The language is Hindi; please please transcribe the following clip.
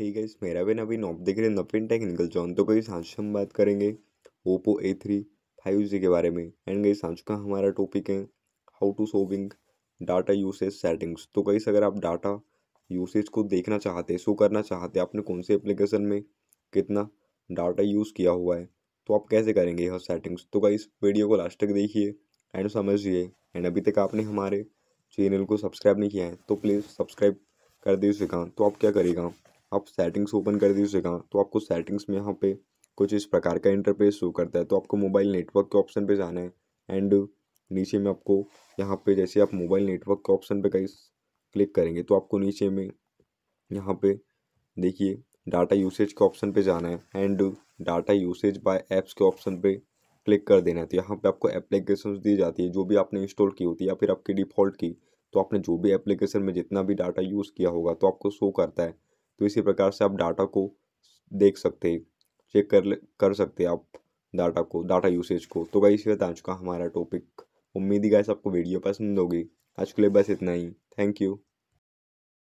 ही गाइस मेरा भी अभी नॉप देख रहे हैं नवीन टेक्निकल जॉन तो, तो कहीं सांस हम बात करेंगे Oppo A three five G के बारे में एंड गई सांस का हमारा टॉपिक है how to saving data usage settings तो गई अगर आप डाटा यूसेज को देखना चाहते शो करना चाहते आपने कौन से एप्लीकेशन में कितना डाटा यूज़ किया हुआ है तो आप कैसे करेंगे यह सेटिंग्स तो कहीं वीडियो को लास्ट तक देखिए एंड समझिए एंड अभी तक आपने हमारे चैनल को सब्सक्राइब नहीं किया है तो प्लीज़ सब्सक्राइब कर दीजिएगा तो आप क्या करेगा आप सेटिंग्स ओपन कर दीजिए कहाँ तो आपको सेटिंग्स में यहाँ पे कुछ इस प्रकार का इंटरफेस शो करता है तो आपको मोबाइल नेटवर्क के ऑप्शन पे जाना है एंड नीचे में आपको यहाँ पे जैसे आप मोबाइल नेटवर्क के ऑप्शन पे कहीं क्लिक करेंगे तो आपको नीचे में यहाँ पे देखिए डाटा यूसेज के ऑप्शन पे जाना है and data usage by apps के ऑप्शन पे क्लिक कर देना है तो यहाँ पे आपको एप्लीकेशन दी जाती है जो भी आपने इंस्टॉल की होती है या फिर आपकी डिफ़ॉल्ट की तो आपने जो भी एप्लीकेशन में जितना भी डाटा यूज़ किया होगा तो आपको शो करता है तो इसी प्रकार से आप डाटा को देख सकते हैं चेक कर कर सकते हैं आप डाटा को डाटा यूसेज को तो गाइस ये आ चुका हमारा टॉपिक उम्मीद ही गाइस आपको वीडियो पसंद होगी आज के लिए बस इतना ही थैंक यू